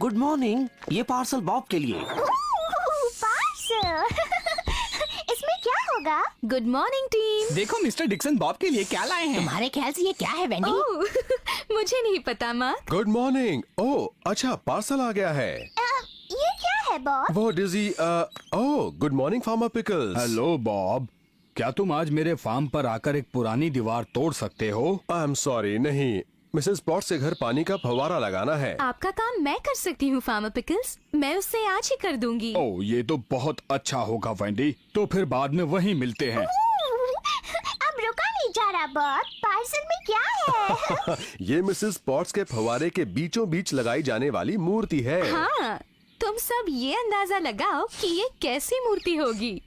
good morning ये parcel Bob के लिए इसमें क्या होगा गुड मॉर्निंग टीम देखो मिस्टर डिक्सन बॉब के लिए क्या लाए हैं तुम्हारे ख्याल से ये क्या है वेंडी oh, मुझे नहीं पता माँ गुड मॉर्निंग ओह अच्छा पार्सल आ गया है आ, ये क्या है बॉब वो डिजी गुड मॉर्निंग फार्मा पिकल्स हेलो बॉब क्या तुम आज मेरे फार्म पर आकर एक पुरानी दीवार तोड़ सकते हो आई एम सॉरी नहीं मिसेस प्लॉट से घर पानी का फवारा लगाना है आपका काम मैं कर सकती हूँ फार्मर पिकल्स मैं उससे आज ही कर दूंगी ओ ये तो बहुत अच्छा होगा वेंडी तो फिर बाद में वही मिलते हैं अब रुका नहीं जा रहा बॉब पार्सल में क्या है ये मिसेस पॉट्स के फवारे के बीचों बीच लगाई जाने वाली मूर्ति है हाँ, तुम सब ये अंदाजा लगाओ कि ये कैसी मूर्ति होगी